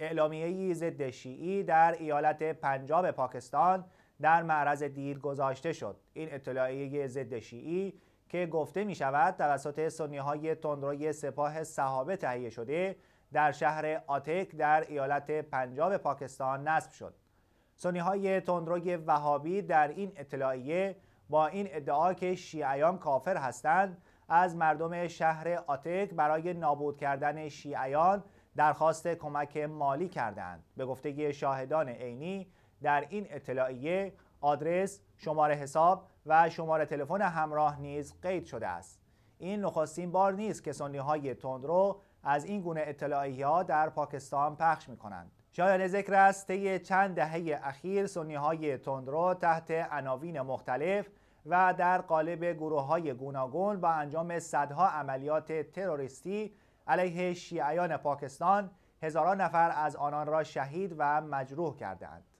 اعلامیه ضد شیعی در ایالت پنجاب پاکستان در معرض دید گذاشته شد این اطلاعیه ضد شیعی که گفته می شود توسط سنی های تندروی سپاه صحابه تهیه شده در شهر آتک در ایالت پنجاب پاکستان نصب شد سنی های تندروی وهابی در این اطلاعیه با این ادعا که شیعیان کافر هستند از مردم شهر آتک برای نابود کردن شیعیان درخواست کمک مالی کردند به گفته شاهدان عینی در این اطلاعیه آدرس شماره حساب و شماره تلفن همراه نیز قید شده است این نخستین بار نیست که سنی های تندرو از این گونه اطلاعیه ها در پاکستان پخش می کنند شایان ذکر است طی چند دهه اخیر سنی های تندرو تحت عناوین مختلف و در قالب گروه های گوناگون با انجام صدها عملیات تروریستی علیه شیعیان پاکستان هزاران نفر از آنان را شهید و مجروح کردند.